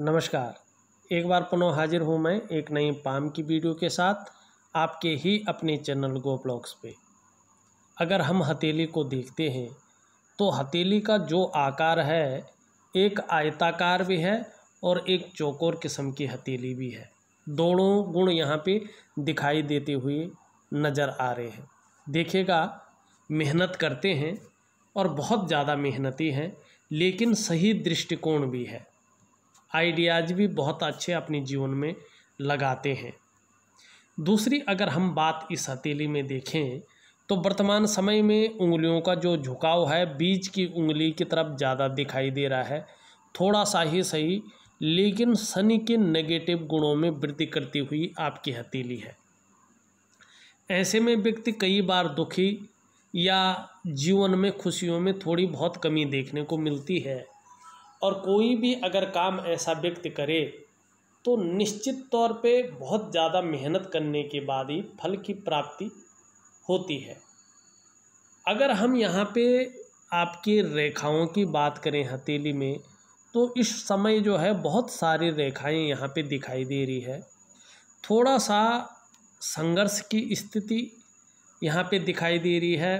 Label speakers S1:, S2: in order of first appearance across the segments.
S1: नमस्कार एक बार पुनः हाजिर हूँ मैं एक नई पाम की वीडियो के साथ आपके ही अपने चैनल गो ब्लॉग्स पे अगर हम हथेली को देखते हैं तो हथेली का जो आकार है एक आयताकार भी है और एक चौकोर किस्म की हथेली भी है दोनों गुण यहाँ पे दिखाई देते हुए नज़र आ रहे हैं देखिएगा मेहनत करते हैं और बहुत ज़्यादा मेहनती हैं लेकिन सही दृष्टिकोण भी है आइडियाज़ भी बहुत अच्छे अपने जीवन में लगाते हैं दूसरी अगर हम बात इस हथेली में देखें तो वर्तमान समय में उंगलियों का जो झुकाव है बीज की उंगली की तरफ ज़्यादा दिखाई दे रहा है थोड़ा सा ही सही लेकिन शनि के नेगेटिव गुणों में वृद्धि करती हुई आपकी हथेली है ऐसे में व्यक्ति कई बार दुखी या जीवन में खुशियों में थोड़ी बहुत कमी देखने को मिलती है और कोई भी अगर काम ऐसा व्यक्ति करे तो निश्चित तौर पे बहुत ज़्यादा मेहनत करने के बाद ही फल की प्राप्ति होती है अगर हम यहाँ पे आपकी रेखाओं की बात करें हथेली में तो इस समय जो है बहुत सारी रेखाएं यहाँ पे दिखाई दे रही है थोड़ा सा संघर्ष की स्थिति यहाँ पे दिखाई दे रही है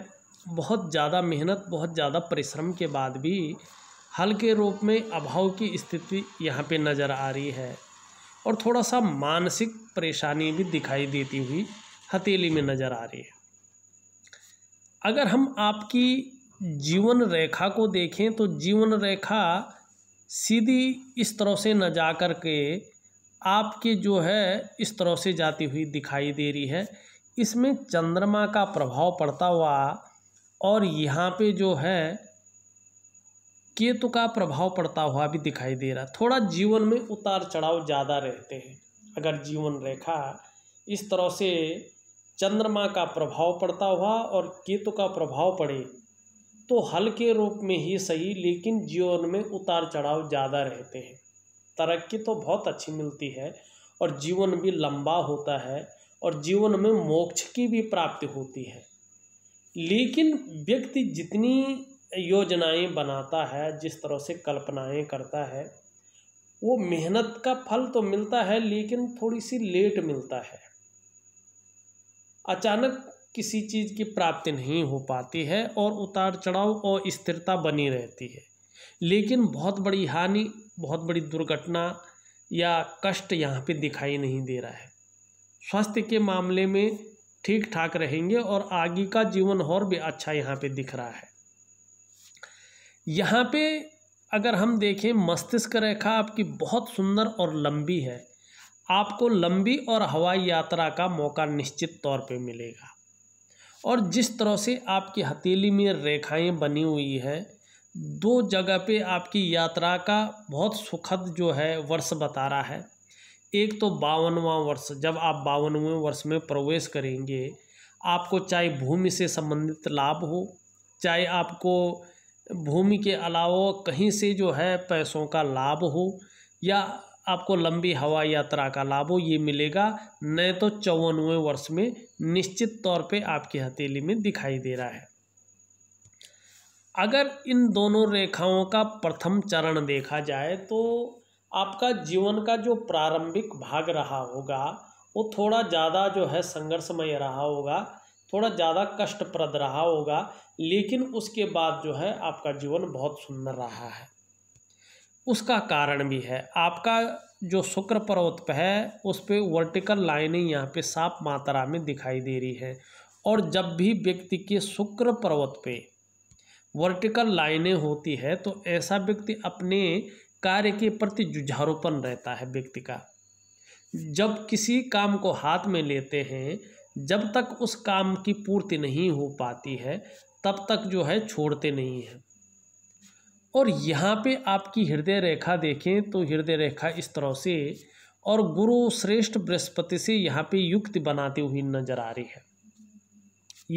S1: बहुत ज़्यादा मेहनत बहुत ज़्यादा परिश्रम के बाद भी हल के रूप में अभाव की स्थिति यहाँ पे नज़र आ रही है और थोड़ा सा मानसिक परेशानी भी दिखाई देती हुई हथेली में नज़र आ रही है अगर हम आपकी जीवन रेखा को देखें तो जीवन रेखा सीधी इस तरह से न जा कर के आपके जो है इस तरह से जाती हुई दिखाई दे रही है इसमें चंद्रमा का प्रभाव पड़ता हुआ और यहाँ पे जो है केतु का प्रभाव पड़ता हुआ भी दिखाई दे रहा थोड़ा जीवन में उतार चढ़ाव ज़्यादा रहते हैं अगर जीवन रेखा इस तरह से चंद्रमा का प्रभाव पड़ता हुआ और केतु का प्रभाव पड़े तो हल्के रूप में ही सही लेकिन जीवन में उतार चढ़ाव ज़्यादा रहते हैं तरक्की तो बहुत अच्छी मिलती है और जीवन भी लंबा होता है और जीवन में मोक्ष की भी प्राप्ति होती है लेकिन व्यक्ति जितनी योजनाएं बनाता है जिस तरह से कल्पनाएं करता है वो मेहनत का फल तो मिलता है लेकिन थोड़ी सी लेट मिलता है अचानक किसी चीज़ की प्राप्ति नहीं हो पाती है और उतार चढ़ाव और स्थिरता बनी रहती है लेकिन बहुत बड़ी हानि बहुत बड़ी दुर्घटना या कष्ट यहाँ पे दिखाई नहीं दे रहा है स्वास्थ्य के मामले में ठीक ठाक रहेंगे और आगे का जीवन और भी अच्छा यहाँ पे दिख रहा है यहाँ पे अगर हम देखें मस्तिष्क रेखा आपकी बहुत सुंदर और लंबी है आपको लंबी और हवाई यात्रा का मौका निश्चित तौर पे मिलेगा और जिस तरह से आपकी हथेली में रेखाएं बनी हुई हैं दो जगह पे आपकी यात्रा का बहुत सुखद जो है वर्ष बता रहा है एक तो बावनवा वर्ष जब आप बावनवें वर्ष में प्रवेश करेंगे आपको चाहे भूमि से संबंधित लाभ हो चाहे आपको भूमि के अलावा कहीं से जो है पैसों का लाभ हो या आपको लंबी हवाई यात्रा का लाभ हो ये मिलेगा न तो चौवनवें वर्ष में निश्चित तौर पे आपकी हथेली में दिखाई दे रहा है अगर इन दोनों रेखाओं का प्रथम चरण देखा जाए तो आपका जीवन का जो प्रारंभिक भाग रहा होगा वो थोड़ा ज़्यादा जो है संघर्षमय रहा होगा थोड़ा ज़्यादा कष्टप्रद रहा होगा लेकिन उसके बाद जो है आपका जीवन बहुत सुंदर रहा है उसका कारण भी है आपका जो शुक्र पर्वत पर है उस पर वर्टिकल लाइनें यहाँ पे साफ मात्रा में दिखाई दे रही है और जब भी व्यक्ति के शुक्र पर्वत पे वर्टिकल लाइनें होती है तो ऐसा व्यक्ति अपने कार्य के प्रति जुझारूपन रहता है व्यक्ति का जब किसी काम को हाथ में लेते हैं जब तक उस काम की पूर्ति नहीं हो पाती है तब तक जो है छोड़ते नहीं हैं और यहाँ पे आपकी हृदय रेखा देखें तो हृदय रेखा इस तरह से और गुरु श्रेष्ठ बृहस्पति से यहाँ पे युक्ति बनाती हुई नजर आ रही है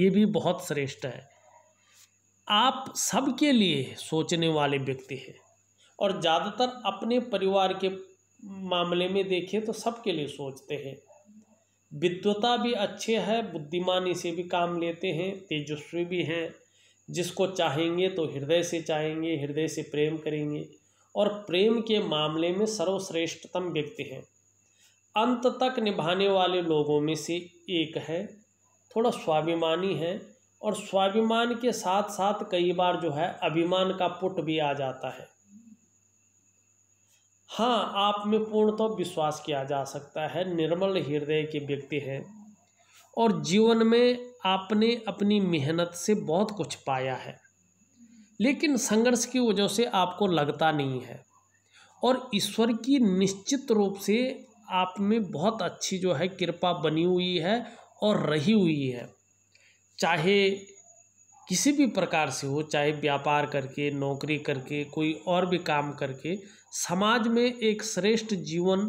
S1: ये भी बहुत श्रेष्ठ है आप सबके लिए सोचने वाले व्यक्ति हैं और ज़्यादातर अपने परिवार के मामले में देखें तो सबके लिए सोचते हैं विद्वता भी अच्छे है बुद्धिमानी से भी काम लेते हैं तेजस्वी भी हैं जिसको चाहेंगे तो हृदय से चाहेंगे हृदय से प्रेम करेंगे और प्रेम के मामले में सर्वश्रेष्ठतम व्यक्ति हैं अंत तक निभाने वाले लोगों में से एक है थोड़ा स्वाभिमानी है और स्वाभिमान के साथ साथ कई बार जो है अभिमान का पुट भी आ जाता है हाँ आप में पूर्णतः विश्वास किया जा सकता है निर्मल हृदय के व्यक्ति हैं और जीवन में आपने अपनी मेहनत से बहुत कुछ पाया है लेकिन संघर्ष की वजह से आपको लगता नहीं है और ईश्वर की निश्चित रूप से आप में बहुत अच्छी जो है कृपा बनी हुई है और रही हुई है चाहे किसी भी प्रकार से हो चाहे व्यापार करके नौकरी करके कोई और भी काम करके समाज में एक श्रेष्ठ जीवन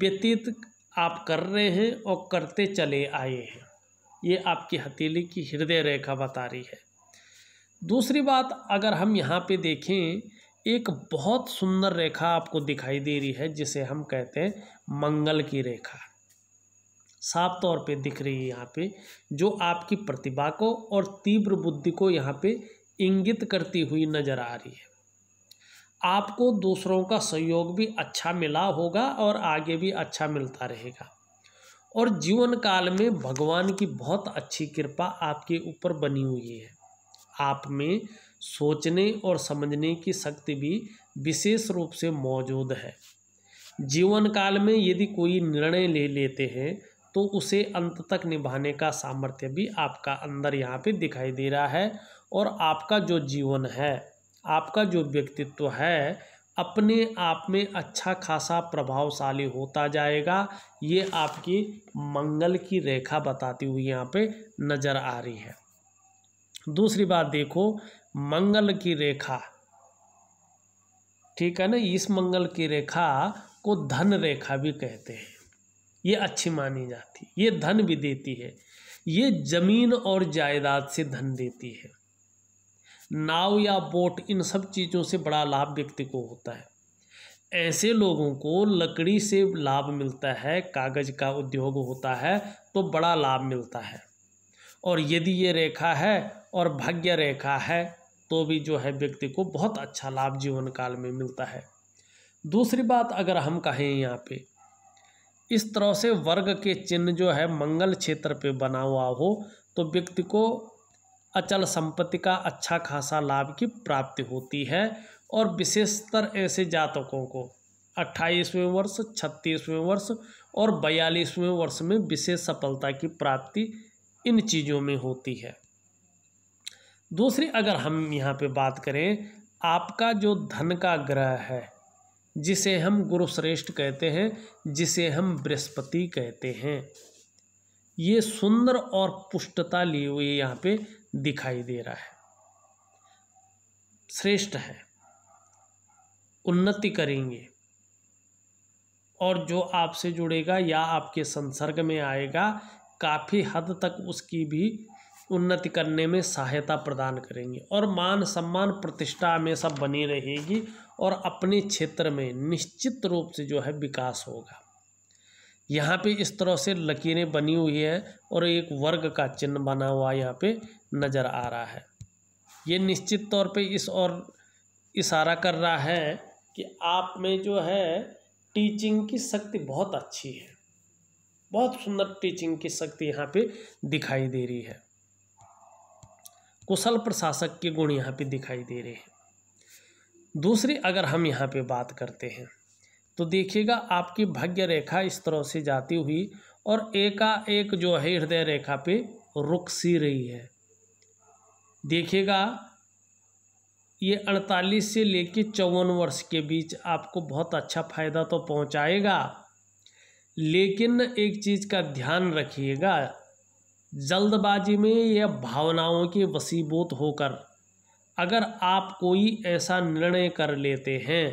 S1: व्यतीत आप कर रहे हैं और करते चले आए हैं ये आपकी हथेली की हृदय रेखा बता रही है दूसरी बात अगर हम यहाँ पे देखें एक बहुत सुंदर रेखा आपको दिखाई दे रही है जिसे हम कहते हैं मंगल की रेखा साफ तौर पे दिख रही है यहाँ पे जो आपकी प्रतिभा को और तीव्र बुद्धि को यहाँ पे इंगित करती हुई नज़र आ रही है आपको दूसरों का सहयोग भी अच्छा मिला होगा और आगे भी अच्छा मिलता रहेगा और जीवन काल में भगवान की बहुत अच्छी कृपा आपके ऊपर बनी हुई है आप में सोचने और समझने की शक्ति भी विशेष रूप से मौजूद है जीवन काल में यदि कोई निर्णय ले लेते हैं तो उसे अंत तक निभाने का सामर्थ्य भी आपका अंदर यहाँ पे दिखाई दे रहा है और आपका जो जीवन है आपका जो व्यक्तित्व है अपने आप में अच्छा खासा प्रभावशाली होता जाएगा ये आपकी मंगल की रेखा बताती हुई यहाँ पे नज़र आ रही है दूसरी बात देखो मंगल की रेखा ठीक है ना इस मंगल की रेखा को धन रेखा भी कहते हैं ये अच्छी मानी जाती है ये धन भी देती है ये ज़मीन और जायदाद से धन देती है नाव या बोट इन सब चीज़ों से बड़ा लाभ व्यक्ति को होता है ऐसे लोगों को लकड़ी से लाभ मिलता है कागज़ का उद्योग होता है तो बड़ा लाभ मिलता है और यदि ये रेखा है और भाग्य रेखा है तो भी जो है व्यक्ति को बहुत अच्छा लाभ जीवन काल में मिलता है दूसरी बात अगर हम कहें यहाँ पे इस तरह से वर्ग के चिन्ह जो है मंगल क्षेत्र पे बना हुआ हो तो व्यक्ति को अचल संपत्ति का अच्छा खासा लाभ की प्राप्ति होती है और विशेषतर ऐसे जातकों को अट्ठाईसवें वर्ष छत्तीसवें वर्ष और बयालीसवें वर्ष में विशेष सफलता की प्राप्ति इन चीज़ों में होती है दूसरी अगर हम यहाँ पे बात करें आपका जो धन का ग्रह है जिसे हम गुरु श्रेष्ठ कहते हैं जिसे हम बृहस्पति कहते हैं ये सुंदर और पुष्टता लिए हुए यहाँ पे दिखाई दे रहा है श्रेष्ठ है उन्नति करेंगे और जो आपसे जुड़ेगा या आपके संसर्ग में आएगा काफ़ी हद तक उसकी भी उन्नति करने में सहायता प्रदान करेंगे और मान सम्मान प्रतिष्ठा हमेशा बनी रहेगी और अपने क्षेत्र में निश्चित रूप से जो है विकास होगा यहाँ पे इस तरह से लकीरें बनी हुई है और एक वर्ग का चिन्ह बना हुआ यहाँ पे नज़र आ रहा है ये निश्चित तौर पे इस और इशारा कर रहा है कि आप में जो है टीचिंग की शक्ति बहुत अच्छी है बहुत सुंदर टीचिंग की शक्ति यहाँ पे दिखाई दे रही है कुशल प्रशासक के गुण यहाँ पे दिखाई दे रहे हैं दूसरी अगर हम यहाँ पे बात करते हैं तो देखिएगा आपकी भाग्य रेखा इस तरह से जाती हुई और एकाएक जो है हृदय रेखा पे रुक सी रही है देखिएगा ये अड़तालीस से लेके चौवन वर्ष के बीच आपको बहुत अच्छा फ़ायदा तो पहुंचाएगा लेकिन एक चीज़ का ध्यान रखिएगा जल्दबाजी में या भावनाओं के वसीबूत होकर अगर आप कोई ऐसा निर्णय कर लेते हैं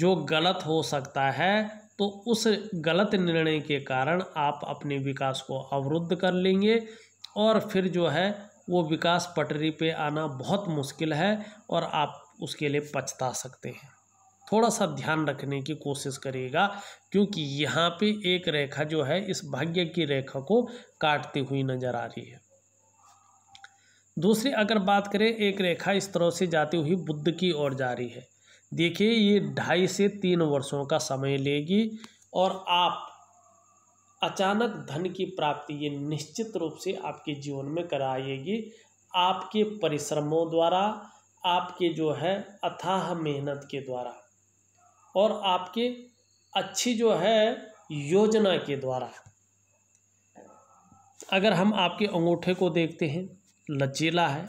S1: जो गलत हो सकता है तो उस गलत निर्णय के कारण आप अपने विकास को अवरुद्ध कर लेंगे और फिर जो है वो विकास पटरी पे आना बहुत मुश्किल है और आप उसके लिए पछता सकते हैं थोड़ा सा ध्यान रखने की कोशिश करिएगा क्योंकि यहाँ पे एक रेखा जो है इस भाग्य की रेखा को काटती हुई नजर आ रही है दूसरी अगर बात करें एक रेखा इस तरह से जाती हुई बुद्ध की ओर जा रही है देखिए ये ढाई से तीन वर्षों का समय लेगी और आप अचानक धन की प्राप्ति ये निश्चित रूप से आपके जीवन में कराएगी आपके परिश्रमों द्वारा आपके जो है अथाह मेहनत के द्वारा और आपके अच्छी जो है योजना के द्वारा अगर हम आपके अंगूठे को देखते हैं लचीला है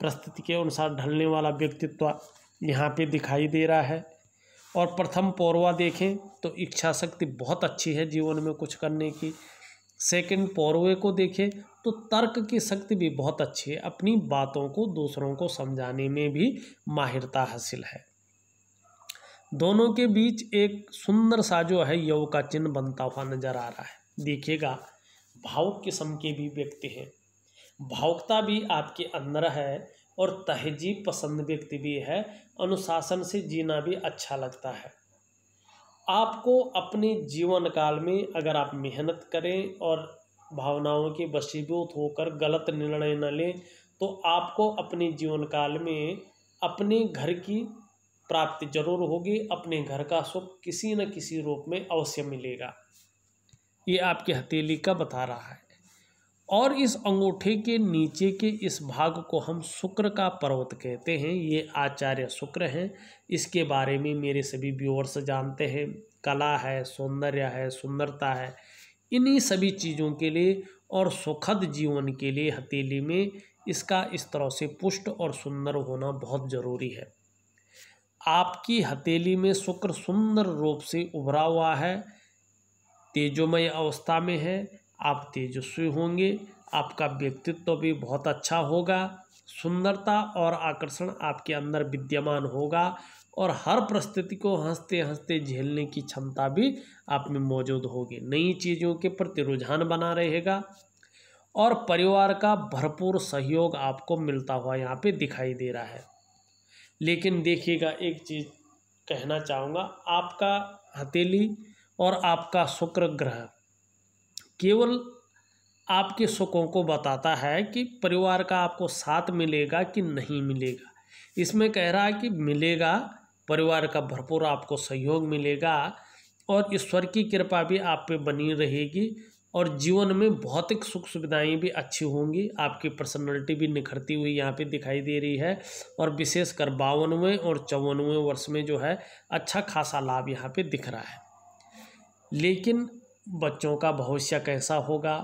S1: प्रस्तुति के अनुसार ढलने वाला व्यक्तित्व यहाँ पे दिखाई दे रहा है और प्रथम पौरवा देखें तो इच्छा शक्ति बहुत अच्छी है जीवन में कुछ करने की सेकंड पौरवे को देखें तो तर्क की शक्ति भी बहुत अच्छी है अपनी बातों को दूसरों को समझाने में भी माहिरता हासिल है दोनों के बीच एक सुंदर सा जो है यव का चिन्ह बनता हुआ नजर आ रहा है देखिएगा भावुक किस्म के भी व्यक्ति हैं भावुकता भी आपके अंदर है और तहजीब पसंद व्यक्ति भी है अनुशासन से जीना भी अच्छा लगता है आपको अपने जीवन काल में अगर आप मेहनत करें और भावनाओं के वशीभूत होकर गलत निर्णय न लें तो आपको अपने जीवन काल में अपने घर की प्राप्ति जरूर होगी अपने घर का सुख किसी न किसी रूप में अवश्य मिलेगा ये आपकी हथेली का बता रहा है और इस अंगूठे के नीचे के इस भाग को हम शुक्र का पर्वत कहते हैं ये आचार्य शुक्र हैं इसके बारे में मेरे सभी व्यूअर्स जानते हैं कला है सौंदर्य है सुंदरता है इन्हीं सभी चीज़ों के लिए और सुखद जीवन के लिए हथेली में इसका इस तरह से पुष्ट और सुंदर होना बहुत ज़रूरी है आपकी हथेली में शुक्र सुंदर रूप से उभरा हुआ है तेजोमय अवस्था में है आप तेजस्वी होंगे आपका व्यक्तित्व भी बहुत अच्छा होगा सुंदरता और आकर्षण आपके अंदर विद्यमान होगा और हर परिस्थिति को हंसते हंसते झेलने की क्षमता भी आप में मौजूद होगी नई चीज़ों के प्रति रुझान बना रहेगा और परिवार का भरपूर सहयोग आपको मिलता हुआ यहाँ पे दिखाई दे रहा है लेकिन देखिएगा एक चीज़ कहना चाहूँगा आपका हथेली और आपका शुक्र ग्रह केवल आपके सुखों को बताता है कि परिवार का आपको साथ मिलेगा कि नहीं मिलेगा इसमें कह रहा है कि मिलेगा परिवार का भरपूर आपको सहयोग मिलेगा और ईश्वर की कृपा भी आप पे बनी रहेगी और जीवन में भौतिक सुख सुविधाएं भी अच्छी होंगी आपकी पर्सनैलिटी भी निखरती हुई यहाँ पे दिखाई दे रही है और विशेषकर बावनवें और चौवनवें वर्ष में जो है अच्छा खासा लाभ यहाँ पे दिख रहा है लेकिन बच्चों का भविष्य कैसा होगा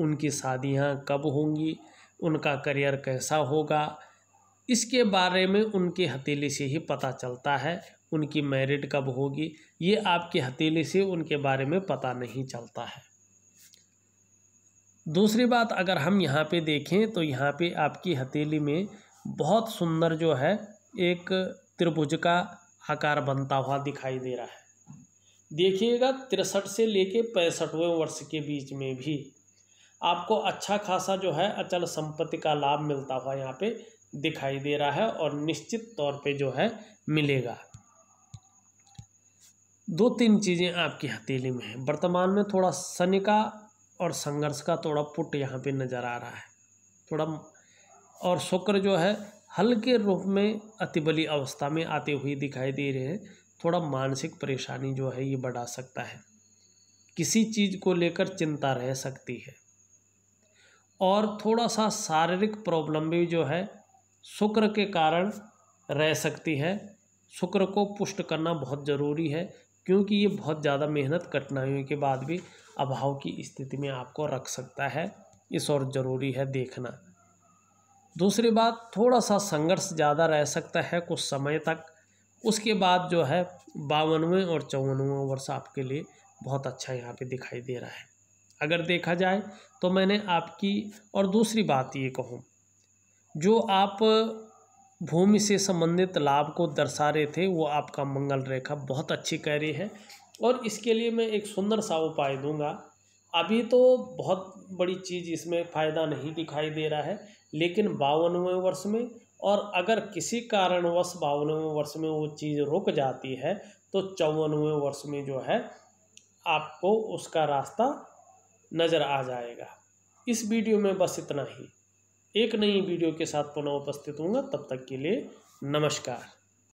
S1: उनकी शादियाँ कब होंगी उनका करियर कैसा होगा इसके बारे में उनके हथेली से ही पता चलता है उनकी मैरिड कब होगी ये आपके हथेली से उनके बारे में पता नहीं चलता है दूसरी बात अगर हम यहाँ पे देखें तो यहाँ पे आपकी हथेली में बहुत सुंदर जो है एक त्रिभुज का आकार बनता हुआ दिखाई दे रहा है देखिएगा तिरसठ से लेके पैंसठवें वर्ष के बीच में भी आपको अच्छा खासा जो है अचल संपत्ति का लाभ मिलता हुआ यहाँ पे दिखाई दे रहा है और निश्चित तौर पे जो है मिलेगा दो तीन चीज़ें आपकी हथेली में है वर्तमान में थोड़ा शनि का और संघर्ष का थोड़ा पुट यहाँ पे नज़र आ रहा है थोड़ा और शुक्र जो है हल्के रूप में अतिबली अवस्था में आते हुए दिखाई दे रहे हैं थोड़ा मानसिक परेशानी जो है ये बढ़ा सकता है किसी चीज़ को लेकर चिंता रह सकती है और थोड़ा सा शारीरिक प्रॉब्लम भी जो है शुक्र के कारण रह सकती है शुक्र को पुष्ट करना बहुत ज़रूरी है क्योंकि ये बहुत ज़्यादा मेहनत कठिनाइयों के बाद भी अभाव की स्थिति में आपको रख सकता है इस और ज़रूरी है देखना दूसरी बात थोड़ा सा संघर्ष ज़्यादा रह सकता है कुछ समय तक उसके बाद जो है बावनवें और चौवनवा वर्ष आपके लिए बहुत अच्छा यहाँ पे दिखाई दे रहा है अगर देखा जाए तो मैंने आपकी और दूसरी बात ये कहूँ जो आप भूमि से संबंधित लाभ को दर्शा रहे थे वो आपका मंगल रेखा बहुत अच्छी कह रही है और इसके लिए मैं एक सुंदर सा उपाय दूंगा अभी तो बहुत बड़ी चीज़ इसमें फ़ायदा नहीं दिखाई दे रहा है लेकिन बावनवें वर्ष में और अगर किसी कारणवश बावनवें वर्ष में वो चीज़ रुक जाती है तो चौवनवें वर्ष में जो है आपको उसका रास्ता नज़र आ जाएगा इस वीडियो में बस इतना ही एक नई वीडियो के साथ पुनः उपस्थित होंगे तब तक के लिए नमस्कार